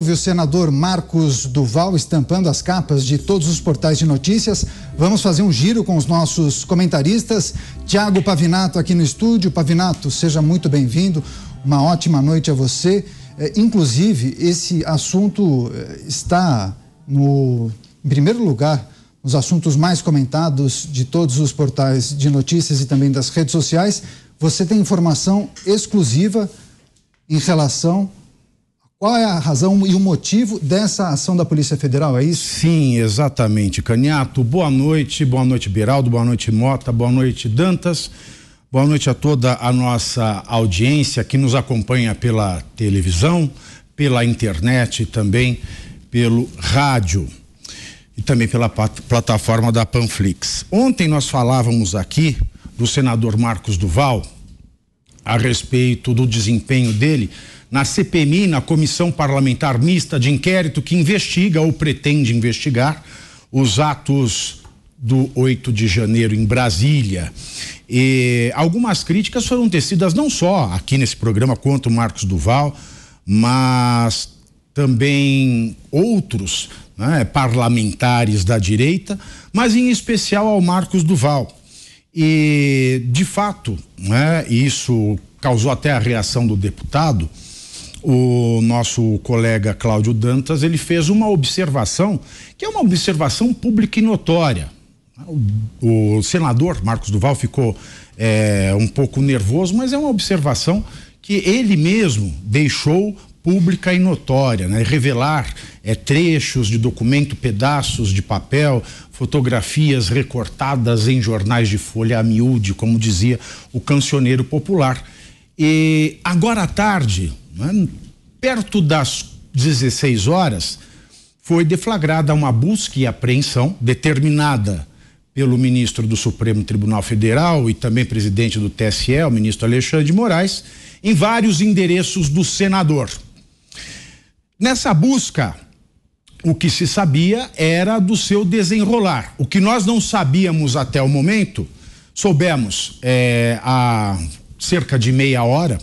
O senador Marcos Duval estampando as capas de todos os portais de notícias. Vamos fazer um giro com os nossos comentaristas. Tiago Pavinato aqui no estúdio. Pavinato, seja muito bem-vindo. Uma ótima noite a você. É, inclusive, esse assunto é, está no em primeiro lugar nos assuntos mais comentados de todos os portais de notícias e também das redes sociais. Você tem informação exclusiva em relação qual é a razão e o motivo dessa ação da Polícia Federal, é isso? Sim, exatamente, Caniato. Boa noite, boa noite, Beraldo, boa noite, Mota, boa noite, Dantas. Boa noite a toda a nossa audiência que nos acompanha pela televisão, pela internet e também pelo rádio e também pela plataforma da Panflix. Ontem nós falávamos aqui do senador Marcos Duval a respeito do desempenho dele na CPMI, na Comissão Parlamentar Mista de Inquérito, que investiga ou pretende investigar os atos do 8 de janeiro em Brasília. E algumas críticas foram tecidas não só aqui nesse programa quanto Marcos Duval, mas também outros né, parlamentares da direita, mas em especial ao Marcos Duval. E, de fato, né, isso causou até a reação do deputado o nosso colega Cláudio Dantas, ele fez uma observação, que é uma observação pública e notória. O, o senador Marcos Duval ficou é, um pouco nervoso, mas é uma observação que ele mesmo deixou pública e notória, né? revelar é, trechos de documento, pedaços de papel, fotografias recortadas em jornais de folha a miúde, como dizia o cancioneiro popular. E agora à tarde, Perto das 16 horas, foi deflagrada uma busca e apreensão determinada pelo ministro do Supremo Tribunal Federal e também presidente do TSE, o ministro Alexandre de Moraes, em vários endereços do senador. Nessa busca, o que se sabia era do seu desenrolar. O que nós não sabíamos até o momento, soubemos é, há cerca de meia hora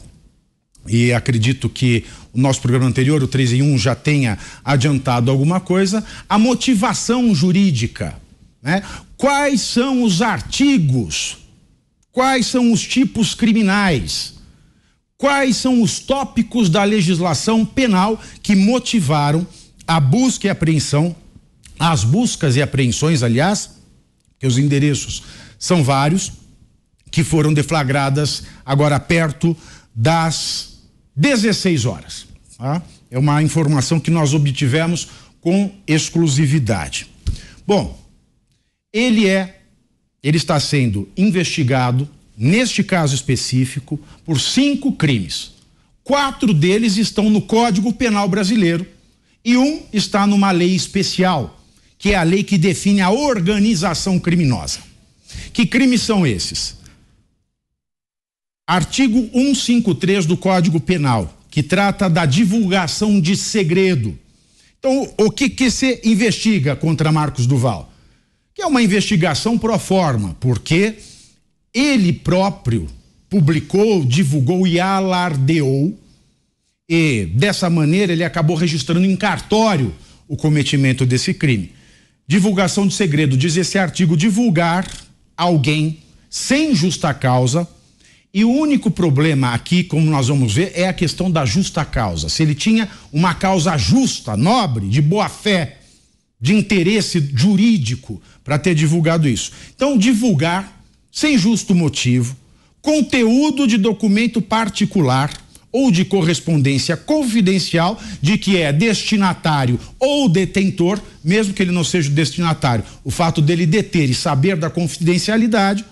e acredito que o nosso programa anterior, o 3 em 1, já tenha adiantado alguma coisa, a motivação jurídica. Né? Quais são os artigos? Quais são os tipos criminais? Quais são os tópicos da legislação penal que motivaram a busca e apreensão, as buscas e apreensões, aliás, que os endereços são vários, que foram deflagradas agora perto das 16 horas. Tá? É uma informação que nós obtivemos com exclusividade. Bom, ele é, ele está sendo investigado neste caso específico por cinco crimes. Quatro deles estão no Código Penal Brasileiro e um está numa lei especial, que é a lei que define a organização criminosa. Que crimes são esses? Artigo 153 do Código Penal, que trata da divulgação de segredo. Então, o que que se investiga contra Marcos Duval? Que é uma investigação pro forma, porque ele próprio publicou, divulgou e alardeou e dessa maneira ele acabou registrando em cartório o cometimento desse crime. Divulgação de segredo diz esse artigo divulgar alguém sem justa causa e o único problema aqui, como nós vamos ver, é a questão da justa causa. Se ele tinha uma causa justa, nobre, de boa fé, de interesse jurídico para ter divulgado isso. Então, divulgar sem justo motivo conteúdo de documento particular ou de correspondência confidencial de que é destinatário ou detentor, mesmo que ele não seja destinatário. O fato dele deter e saber da confidencialidade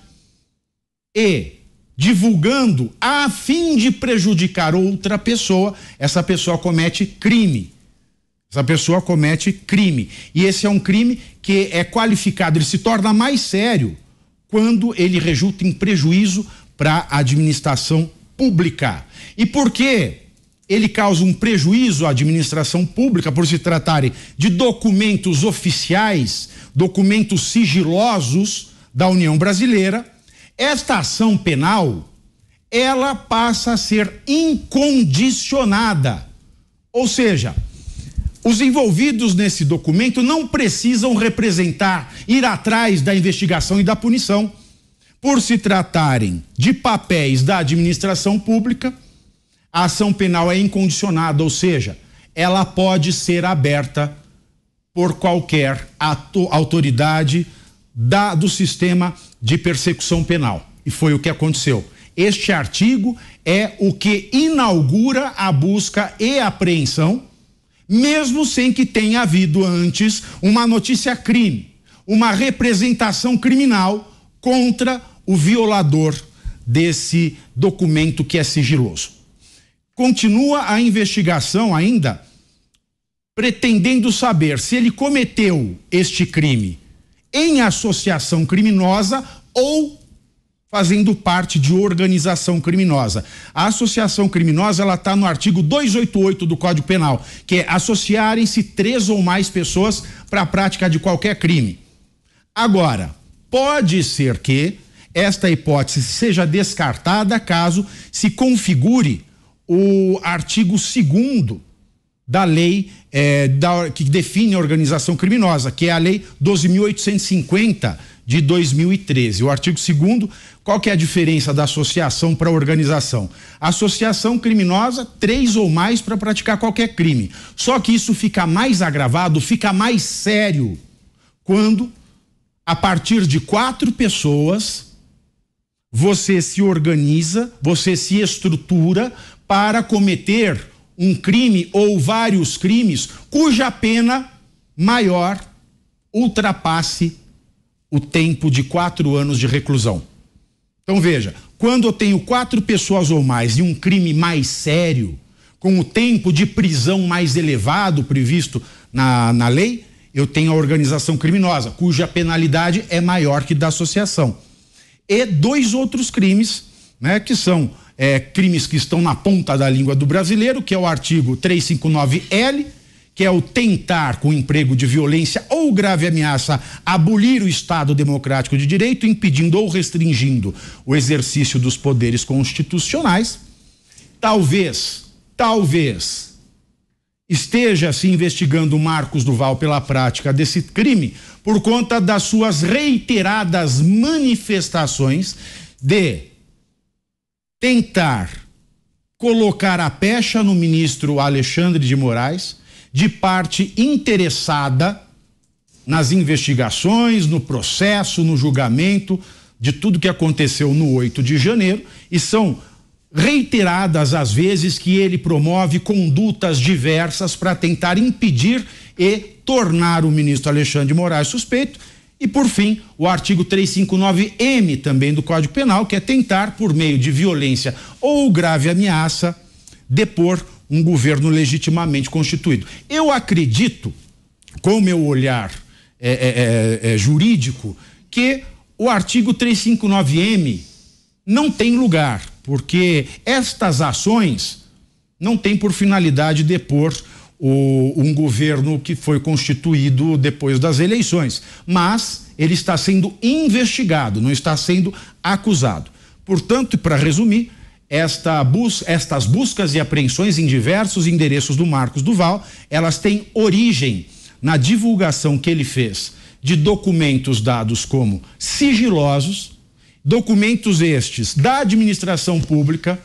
e divulgando a fim de prejudicar outra pessoa, essa pessoa comete crime. Essa pessoa comete crime. E esse é um crime que é qualificado, ele se torna mais sério quando ele resulta em prejuízo para a administração pública. E por que ele causa um prejuízo à administração pública por se tratarem de documentos oficiais, documentos sigilosos da União Brasileira? Esta ação penal, ela passa a ser incondicionada. Ou seja, os envolvidos nesse documento não precisam representar, ir atrás da investigação e da punição, por se tratarem de papéis da administração pública. A ação penal é incondicionada, ou seja, ela pode ser aberta por qualquer autoridade da, do sistema de persecução penal. E foi o que aconteceu. Este artigo é o que inaugura a busca e apreensão, mesmo sem que tenha havido antes uma notícia crime, uma representação criminal contra o violador desse documento que é sigiloso. Continua a investigação ainda pretendendo saber se ele cometeu este crime em associação criminosa ou fazendo parte de organização criminosa. A associação criminosa ela está no artigo 288 do Código Penal, que é associarem-se três ou mais pessoas para a prática de qualquer crime. Agora, pode ser que esta hipótese seja descartada caso se configure o artigo 2 da lei é, da, que define a organização criminosa, que é a Lei 12.850 de 2013. O artigo 2 qual que é a diferença da associação para organização? Associação criminosa, três ou mais para praticar qualquer crime. Só que isso fica mais agravado, fica mais sério quando, a partir de quatro pessoas, você se organiza, você se estrutura para cometer um crime ou vários crimes cuja pena maior ultrapasse o tempo de quatro anos de reclusão. Então veja, quando eu tenho quatro pessoas ou mais e um crime mais sério, com o tempo de prisão mais elevado previsto na, na lei, eu tenho a organização criminosa, cuja penalidade é maior que da associação. E dois outros crimes, né, que são é, crimes que estão na ponta da língua do brasileiro, que é o artigo 359L, que é o tentar com emprego de violência ou grave ameaça abolir o Estado democrático de direito, impedindo ou restringindo o exercício dos poderes constitucionais. Talvez, talvez esteja se investigando Marcos Duval pela prática desse crime por conta das suas reiteradas manifestações de tentar colocar a pecha no ministro Alexandre de Moraes, de parte interessada nas investigações, no processo, no julgamento de tudo que aconteceu no 8 de janeiro, e são reiteradas as vezes que ele promove condutas diversas para tentar impedir e tornar o ministro Alexandre de Moraes suspeito e por fim, o artigo 359M também do Código Penal, que é tentar por meio de violência ou grave ameaça depor um governo legitimamente constituído. Eu acredito, com o meu olhar é, é, é, é jurídico, que o artigo 359M não tem lugar, porque estas ações não têm por finalidade depor o, um governo que foi constituído depois das eleições. Mas ele está sendo investigado, não está sendo acusado. Portanto, para resumir, esta bus, estas buscas e apreensões em diversos endereços do Marcos Duval, elas têm origem na divulgação que ele fez de documentos dados como sigilosos, documentos estes da administração pública,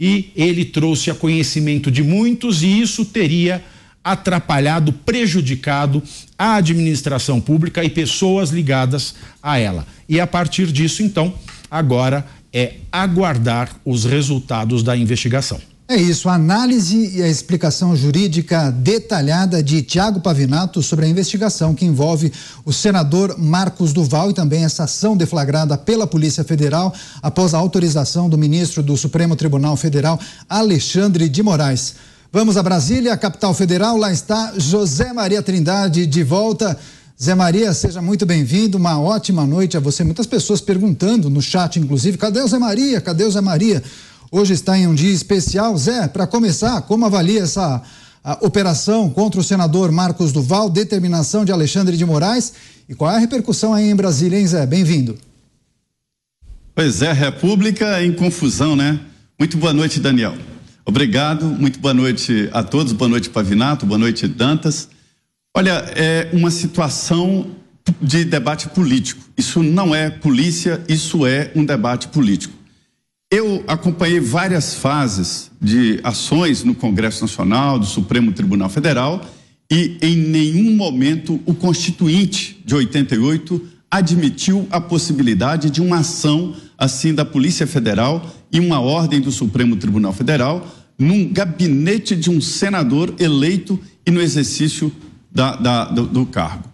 e ele trouxe a conhecimento de muitos e isso teria atrapalhado, prejudicado a administração pública e pessoas ligadas a ela. E a partir disso, então, agora é aguardar os resultados da investigação. É isso, a análise e a explicação jurídica detalhada de Tiago Pavinato sobre a investigação que envolve o senador Marcos Duval e também essa ação deflagrada pela Polícia Federal após a autorização do ministro do Supremo Tribunal Federal, Alexandre de Moraes. Vamos a Brasília, capital federal. Lá está José Maria Trindade de volta. Zé Maria, seja muito bem-vindo. Uma ótima noite a você. Muitas pessoas perguntando no chat, inclusive, cadê o Zé Maria? Cadê o Zé Maria? Hoje está em um dia especial. Zé, para começar, como avalia essa operação contra o senador Marcos Duval, determinação de Alexandre de Moraes e qual é a repercussão aí em Brasília, hein, Zé? Bem-vindo. Pois é, República em confusão, né? Muito boa noite, Daniel. Obrigado, muito boa noite a todos, boa noite Pavinato, boa noite Dantas. Olha, é uma situação de debate político. Isso não é polícia, isso é um debate político. Eu acompanhei várias fases de ações no Congresso Nacional, do Supremo Tribunal Federal, e em nenhum momento o Constituinte de 88 admitiu a possibilidade de uma ação assim da Polícia Federal e uma ordem do Supremo Tribunal Federal num gabinete de um senador eleito e no exercício da, da, do, do cargo.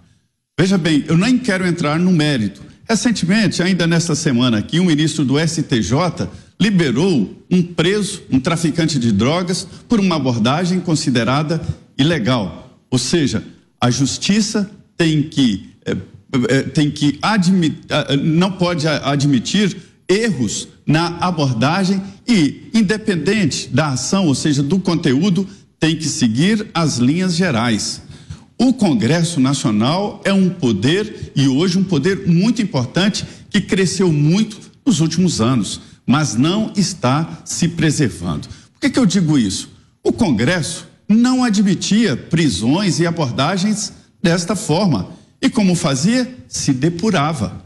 Veja bem, eu nem quero entrar no mérito. Recentemente, ainda nesta semana aqui, o um ministro do STJ liberou um preso, um traficante de drogas, por uma abordagem considerada ilegal. Ou seja, a justiça tem que eh, eh, tem que admitir, eh, não pode admitir erros na abordagem e, independente da ação, ou seja, do conteúdo, tem que seguir as linhas gerais. O Congresso Nacional é um poder e hoje um poder muito importante que cresceu muito nos últimos anos, mas não está se preservando. Por que, que eu digo isso? O Congresso não admitia prisões e abordagens desta forma. E como fazia? Se depurava.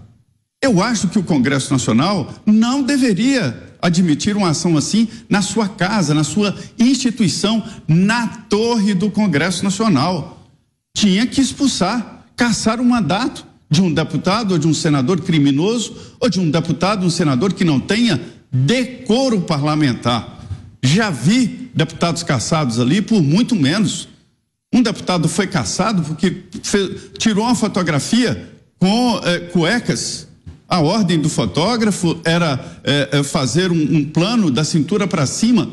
Eu acho que o Congresso Nacional não deveria admitir uma ação assim na sua casa, na sua instituição, na torre do Congresso Nacional. Tinha que expulsar, caçar o mandato de um deputado ou de um senador criminoso ou de um deputado, um senador que não tenha decoro parlamentar. Já vi deputados caçados ali por muito menos. Um deputado foi caçado porque fez, tirou uma fotografia com é, cuecas. A ordem do fotógrafo era é, fazer um, um plano da cintura para cima.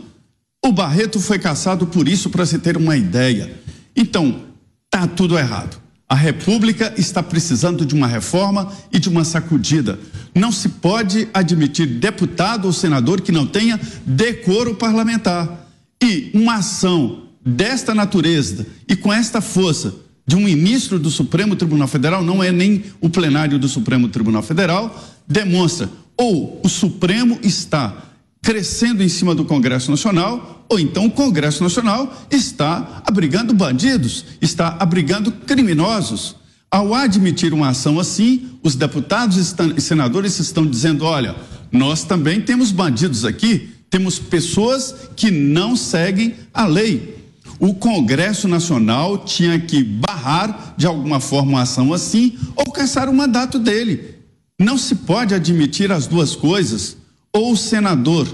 O Barreto foi caçado por isso, para se ter uma ideia. Então, tá tudo errado. A República está precisando de uma reforma e de uma sacudida. Não se pode admitir deputado ou senador que não tenha decoro parlamentar. E uma ação desta natureza e com esta força de um ministro do Supremo Tribunal Federal, não é nem o plenário do Supremo Tribunal Federal, demonstra ou o Supremo está crescendo em cima do Congresso Nacional, ou então o Congresso Nacional está abrigando bandidos, está abrigando criminosos. Ao admitir uma ação assim, os deputados e senadores estão dizendo: olha, nós também temos bandidos aqui, temos pessoas que não seguem a lei o Congresso Nacional tinha que barrar de alguma forma uma ação assim ou caçar o mandato dele. Não se pode admitir as duas coisas. Ou o senador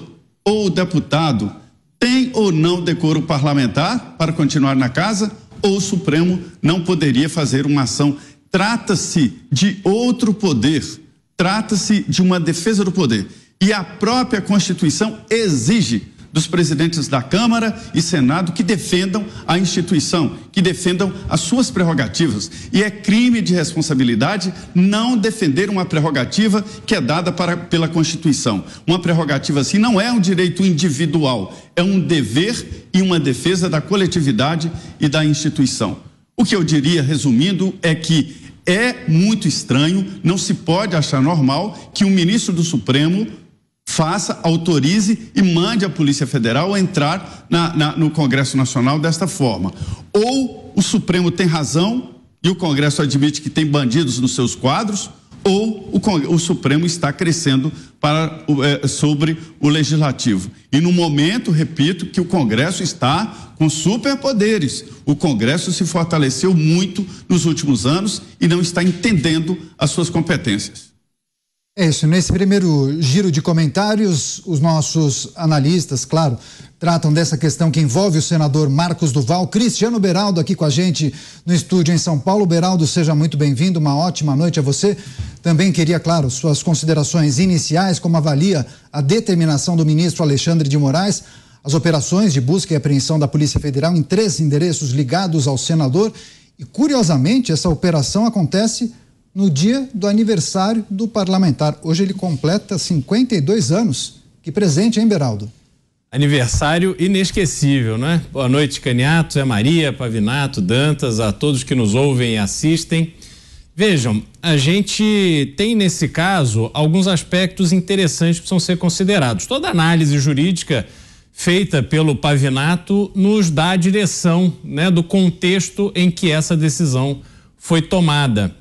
ou o deputado tem ou não decoro parlamentar para continuar na casa, ou o Supremo não poderia fazer uma ação. Trata-se de outro poder, trata-se de uma defesa do poder. E a própria Constituição exige dos presidentes da Câmara e Senado que defendam a instituição, que defendam as suas prerrogativas. E é crime de responsabilidade não defender uma prerrogativa que é dada para, pela Constituição. Uma prerrogativa assim não é um direito individual, é um dever e uma defesa da coletividade e da instituição. O que eu diria, resumindo, é que é muito estranho, não se pode achar normal que um ministro do Supremo faça, autorize e mande a Polícia Federal entrar na, na, no Congresso Nacional desta forma. Ou o Supremo tem razão e o Congresso admite que tem bandidos nos seus quadros, ou o, o Supremo está crescendo para, é, sobre o Legislativo. E no momento, repito, que o Congresso está com superpoderes. O Congresso se fortaleceu muito nos últimos anos e não está entendendo as suas competências. É isso. Nesse primeiro giro de comentários, os nossos analistas, claro, tratam dessa questão que envolve o senador Marcos Duval. Cristiano Beraldo aqui com a gente no estúdio em São Paulo. Beraldo, seja muito bem-vindo. Uma ótima noite a você. Também queria, claro, suas considerações iniciais, como avalia a determinação do ministro Alexandre de Moraes as operações de busca e apreensão da Polícia Federal em três endereços ligados ao senador. E, curiosamente, essa operação acontece no dia do aniversário do parlamentar. Hoje ele completa 52 anos. Que presente, hein, Beraldo? Aniversário inesquecível, né? Boa noite, Caniato, Zé Maria, Pavinato, Dantas, a todos que nos ouvem e assistem. Vejam, a gente tem nesse caso alguns aspectos interessantes que precisam ser considerados. Toda análise jurídica feita pelo Pavinato nos dá a direção né, do contexto em que essa decisão foi tomada.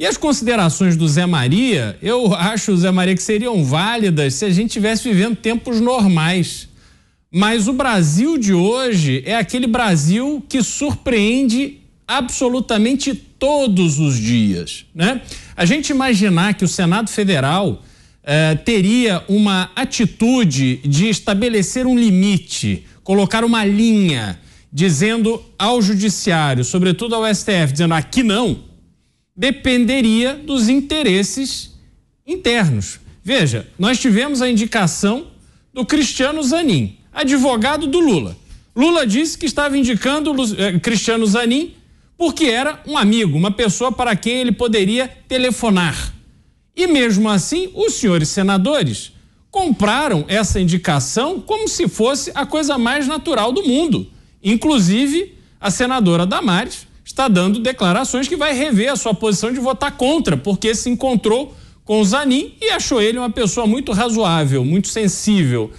E as considerações do Zé Maria, eu acho, Zé Maria, que seriam válidas se a gente estivesse vivendo tempos normais. Mas o Brasil de hoje é aquele Brasil que surpreende absolutamente todos os dias. Né? A gente imaginar que o Senado Federal eh, teria uma atitude de estabelecer um limite, colocar uma linha, dizendo ao Judiciário, sobretudo ao STF, dizendo aqui não, dependeria dos interesses internos. Veja, nós tivemos a indicação do Cristiano Zanin, advogado do Lula. Lula disse que estava indicando eh, Cristiano Zanin porque era um amigo, uma pessoa para quem ele poderia telefonar. E mesmo assim, os senhores senadores compraram essa indicação como se fosse a coisa mais natural do mundo. Inclusive, a senadora Damares está dando declarações que vai rever a sua posição de votar contra, porque se encontrou com o Zanin e achou ele uma pessoa muito razoável, muito sensível.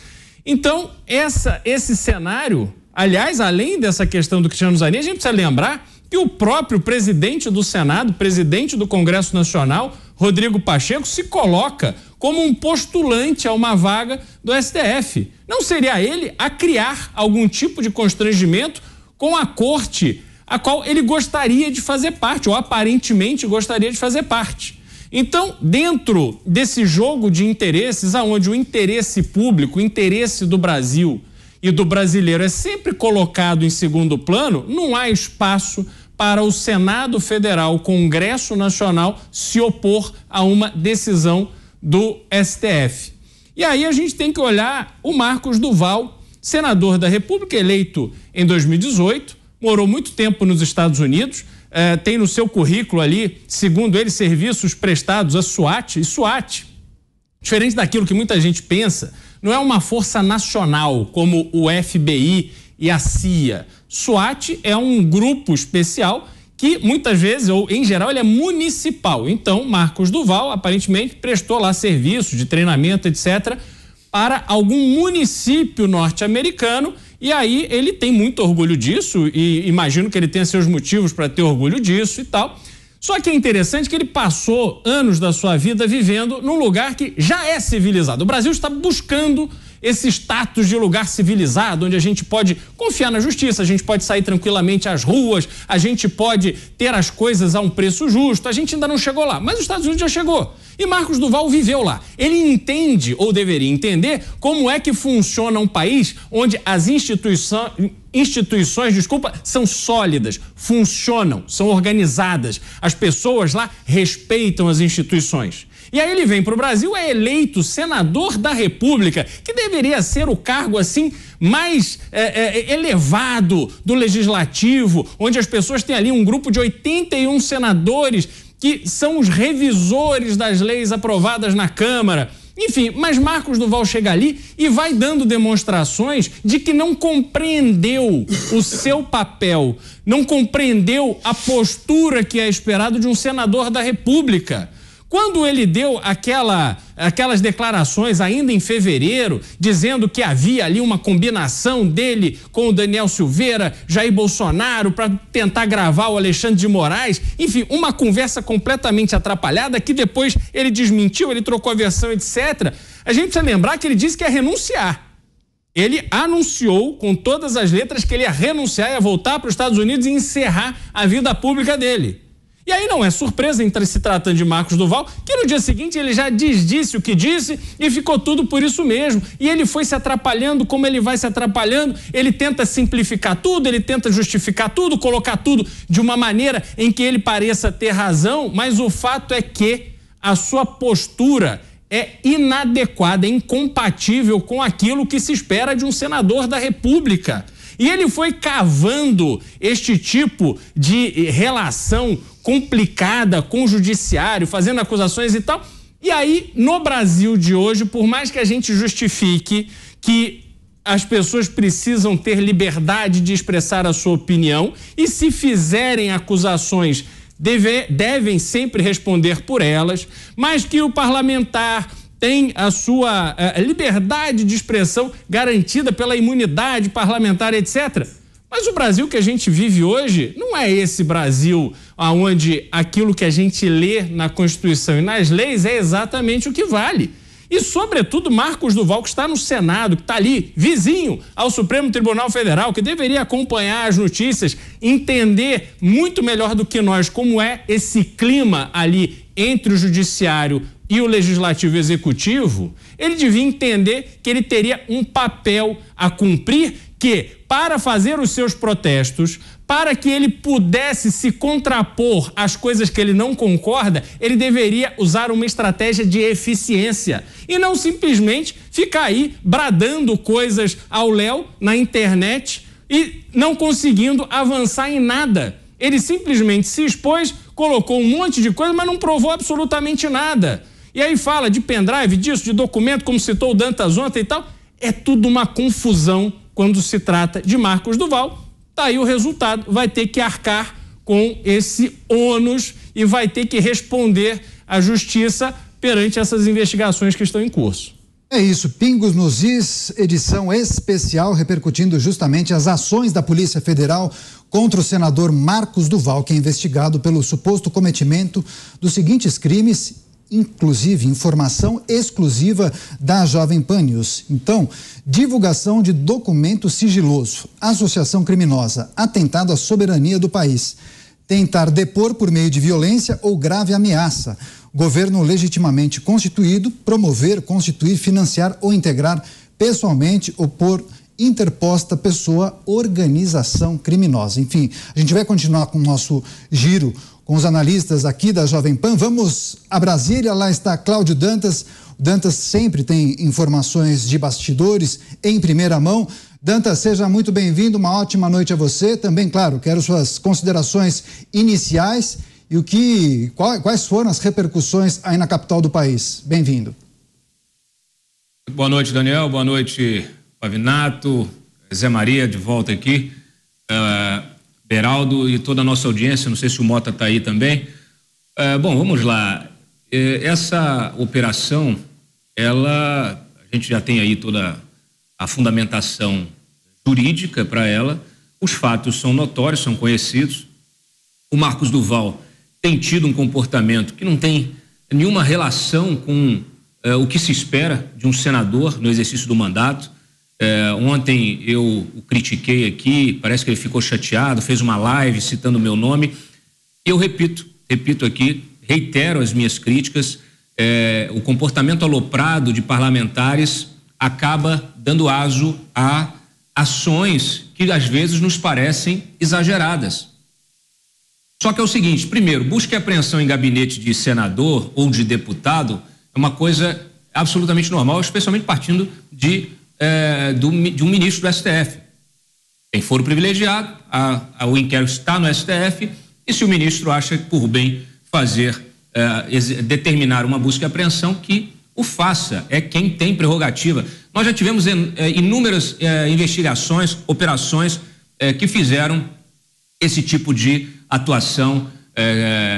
Então, essa, esse cenário, aliás, além dessa questão do Cristiano Zanin, a gente precisa lembrar que o próprio presidente do Senado, presidente do Congresso Nacional, Rodrigo Pacheco, se coloca como um postulante a uma vaga do STF. Não seria ele a criar algum tipo de constrangimento com a corte a qual ele gostaria de fazer parte, ou aparentemente gostaria de fazer parte. Então, dentro desse jogo de interesses, aonde o interesse público, o interesse do Brasil e do brasileiro é sempre colocado em segundo plano, não há espaço para o Senado Federal, o Congresso Nacional, se opor a uma decisão do STF. E aí a gente tem que olhar o Marcos Duval, senador da República, eleito em 2018, morou muito tempo nos Estados Unidos, eh, tem no seu currículo ali, segundo ele, serviços prestados a SWAT. E SWAT, diferente daquilo que muita gente pensa, não é uma força nacional como o FBI e a CIA. SWAT é um grupo especial que muitas vezes, ou em geral, ele é municipal. Então, Marcos Duval aparentemente prestou lá serviços de treinamento, etc., para algum município norte-americano e aí ele tem muito orgulho disso e imagino que ele tenha seus motivos para ter orgulho disso e tal. Só que é interessante que ele passou anos da sua vida vivendo num lugar que já é civilizado. O Brasil está buscando esse status de lugar civilizado, onde a gente pode confiar na justiça, a gente pode sair tranquilamente às ruas, a gente pode ter as coisas a um preço justo. A gente ainda não chegou lá, mas os Estados Unidos já chegou. E Marcos Duval viveu lá. Ele entende, ou deveria entender, como é que funciona um país onde as instituições, instituições, desculpa, são sólidas, funcionam, são organizadas. As pessoas lá respeitam as instituições. E aí ele vem para o Brasil, é eleito senador da República, que deveria ser o cargo assim mais é, é, elevado do legislativo, onde as pessoas têm ali um grupo de 81 senadores que são os revisores das leis aprovadas na Câmara. Enfim, mas Marcos Duval chega ali e vai dando demonstrações de que não compreendeu o seu papel, não compreendeu a postura que é esperado de um senador da República. Quando ele deu aquela, aquelas declarações ainda em fevereiro, dizendo que havia ali uma combinação dele com o Daniel Silveira, Jair Bolsonaro, para tentar gravar o Alexandre de Moraes, enfim, uma conversa completamente atrapalhada que depois ele desmentiu, ele trocou a versão, etc. A gente precisa lembrar que ele disse que ia renunciar. Ele anunciou com todas as letras que ele ia renunciar, ia voltar para os Estados Unidos e encerrar a vida pública dele. E aí não é surpresa, entre se tratando de Marcos Duval, que no dia seguinte ele já desdisse o que disse e ficou tudo por isso mesmo. E ele foi se atrapalhando como ele vai se atrapalhando, ele tenta simplificar tudo, ele tenta justificar tudo, colocar tudo de uma maneira em que ele pareça ter razão, mas o fato é que a sua postura é inadequada, é incompatível com aquilo que se espera de um senador da República. E ele foi cavando este tipo de eh, relação complicada com o judiciário, fazendo acusações e tal. E aí, no Brasil de hoje, por mais que a gente justifique que as pessoas precisam ter liberdade de expressar a sua opinião e, se fizerem acusações, deve, devem sempre responder por elas, mas que o parlamentar tem a sua a eh, liberdade de expressão garantida pela imunidade parlamentar, etc. Mas o Brasil que a gente vive hoje não é esse Brasil onde aquilo que a gente lê na Constituição e nas leis é exatamente o que vale. E, sobretudo, Marcos Duval, que está no Senado, que está ali, vizinho ao Supremo Tribunal Federal, que deveria acompanhar as notícias, entender muito melhor do que nós como é esse clima ali entre o Judiciário e o Legislativo e Executivo, ele devia entender que ele teria um papel a cumprir que, para fazer os seus protestos, para que ele pudesse se contrapor às coisas que ele não concorda, ele deveria usar uma estratégia de eficiência e não simplesmente ficar aí bradando coisas ao Léo na internet e não conseguindo avançar em nada. Ele simplesmente se expôs, colocou um monte de coisa, mas não provou absolutamente nada. E aí fala de pendrive, disso, de documento, como citou o Dantas ontem e tal. É tudo uma confusão quando se trata de Marcos Duval, tá aí o resultado, vai ter que arcar com esse ônus e vai ter que responder à justiça perante essas investigações que estão em curso. É isso, Pingos nos Is, edição especial repercutindo justamente as ações da Polícia Federal contra o senador Marcos Duval, que é investigado pelo suposto cometimento dos seguintes crimes inclusive informação exclusiva da Jovem Pan News. Então, divulgação de documento sigiloso, associação criminosa, atentado à soberania do país, tentar depor por meio de violência ou grave ameaça, governo legitimamente constituído, promover, constituir, financiar ou integrar pessoalmente ou por interposta pessoa, organização criminosa. Enfim, a gente vai continuar com o nosso giro com os analistas aqui da Jovem Pan. Vamos a Brasília, lá está Cláudio Dantas. Dantas sempre tem informações de bastidores em primeira mão. Dantas, seja muito bem-vindo, uma ótima noite a você. Também, claro, quero suas considerações iniciais e o que, quais foram as repercussões aí na capital do país. Bem-vindo. Boa noite, Daniel. Boa noite, Pavinato. Zé Maria, de volta aqui. Uh, Peraldo e toda a nossa audiência. Não sei se o Mota está aí também. É, bom, vamos lá. É, essa operação, ela, a gente já tem aí toda a fundamentação jurídica para ela. Os fatos são notórios, são conhecidos. O Marcos Duval tem tido um comportamento que não tem nenhuma relação com é, o que se espera de um senador no exercício do mandato. É, ontem eu o critiquei aqui, parece que ele ficou chateado, fez uma live citando o meu nome. Eu repito, repito aqui, reitero as minhas críticas. É, o comportamento aloprado de parlamentares acaba dando aso a ações que às vezes nos parecem exageradas. Só que é o seguinte: primeiro, busca e apreensão em gabinete de senador ou de deputado é uma coisa absolutamente normal, especialmente partindo de é, do, de um ministro do STF. Tem foro privilegiado, a, a, o inquérito está no STF, e se o ministro acha por bem fazer, é, determinar uma busca e apreensão, que o faça, é quem tem prerrogativa. Nós já tivemos é, é, inúmeras é, investigações, operações é, que fizeram esse tipo de atuação,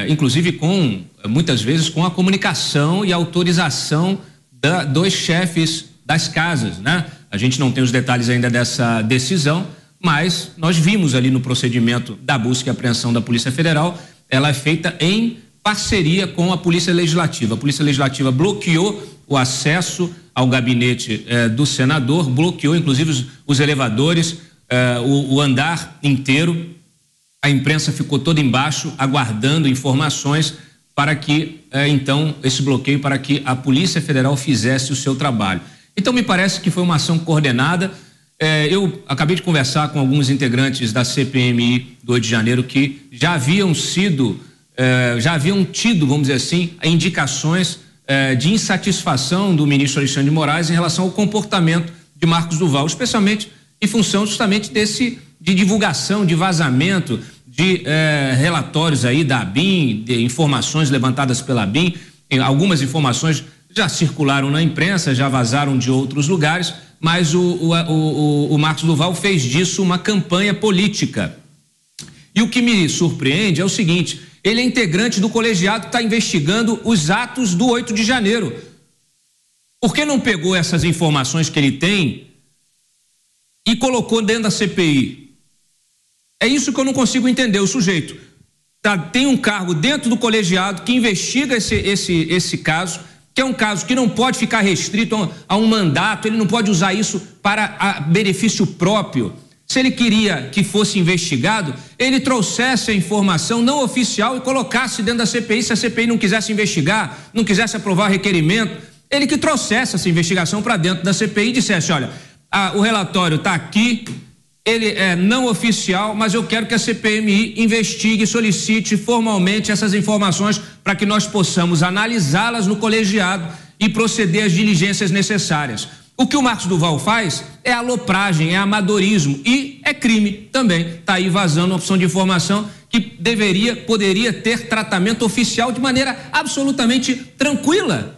inclusive com muitas vezes com a comunicação e autorização da, dos chefes das casas, né? A gente não tem os detalhes ainda dessa decisão, mas nós vimos ali no procedimento da busca e apreensão da Polícia Federal, ela é feita em parceria com a Polícia Legislativa. A Polícia Legislativa bloqueou o acesso ao gabinete eh, do senador, bloqueou inclusive os, os elevadores, eh, o, o andar inteiro. A imprensa ficou toda embaixo, aguardando informações para que, eh, então, esse bloqueio, para que a Polícia Federal fizesse o seu trabalho. Então, me parece que foi uma ação coordenada. É, eu acabei de conversar com alguns integrantes da CPMI do Rio de janeiro que já haviam sido, é, já haviam tido, vamos dizer assim, indicações é, de insatisfação do ministro Alexandre de Moraes em relação ao comportamento de Marcos Duval, especialmente em função justamente desse de divulgação, de vazamento de é, relatórios aí da BIM, de informações levantadas pela BIM, algumas informações já circularam na imprensa, já vazaram de outros lugares, mas o, o, o, o Marcos Duval fez disso uma campanha política. E o que me surpreende é o seguinte: ele é integrante do colegiado que está investigando os atos do 8 de janeiro. Por que não pegou essas informações que ele tem e colocou dentro da CPI? É isso que eu não consigo entender. O sujeito tá, tem um cargo dentro do colegiado que investiga esse, esse, esse caso que é um caso que não pode ficar restrito a um mandato, ele não pode usar isso para benefício próprio. Se ele queria que fosse investigado, ele trouxesse a informação não oficial e colocasse dentro da CPI, se a CPI não quisesse investigar, não quisesse aprovar requerimento, ele que trouxesse essa investigação para dentro da CPI e dissesse: olha, a, o relatório está aqui, ele é não oficial, mas eu quero que a CPMI investigue e solicite formalmente essas informações para que nós possamos analisá-las no colegiado e proceder às diligências necessárias. O que o Marcos Duval faz é alopragem, é amadorismo e é crime também. Está aí vazando a opção de informação que deveria, poderia ter tratamento oficial de maneira absolutamente tranquila.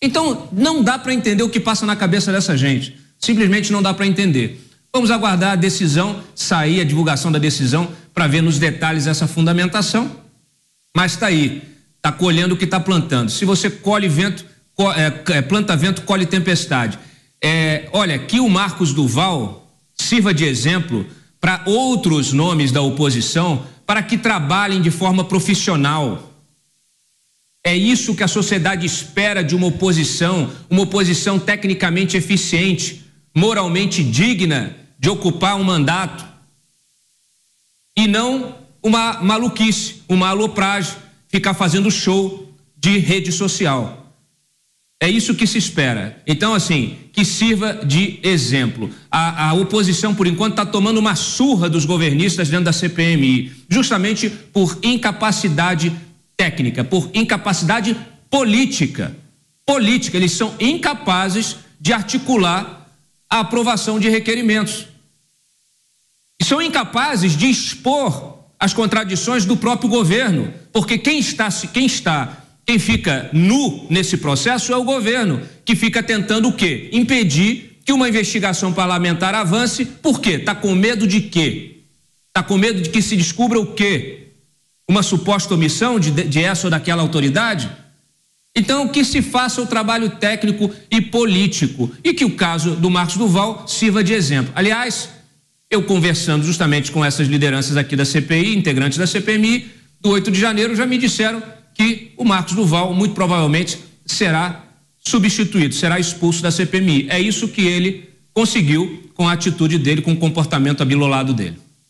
Então, não dá para entender o que passa na cabeça dessa gente. Simplesmente não dá para entender. Vamos aguardar a decisão, sair a divulgação da decisão para ver nos detalhes essa fundamentação. Mas está aí, está colhendo o que está plantando. Se você colhe vento, co, é, é, planta vento, colhe tempestade. É, olha, que o Marcos Duval sirva de exemplo para outros nomes da oposição para que trabalhem de forma profissional. É isso que a sociedade espera de uma oposição, uma oposição tecnicamente eficiente, moralmente digna de ocupar um mandato e não uma maluquice, uma alopragem, ficar fazendo show de rede social. É isso que se espera. Então, assim, que sirva de exemplo. A, a oposição, por enquanto, está tomando uma surra dos governistas dentro da CPMI, justamente por incapacidade técnica, por incapacidade política. Política, eles são incapazes de articular a aprovação de requerimentos e são incapazes de expor as contradições do próprio governo, porque quem está, quem está, quem fica nu nesse processo é o governo, que fica tentando o quê? Impedir que uma investigação parlamentar avance, por quê? Tá com medo de quê? Tá com medo de que se descubra o quê? Uma suposta omissão de, de essa ou daquela autoridade? Então, que se faça o trabalho técnico e político e que o caso do Marcos Duval sirva de exemplo. Aliás, eu conversando justamente com essas lideranças aqui da CPI, integrantes da CPMI, do 8 de janeiro, já me disseram que o Marcos Duval muito provavelmente será substituído, será expulso da CPMI. É isso que ele conseguiu com a atitude dele, com o comportamento abilolado dele.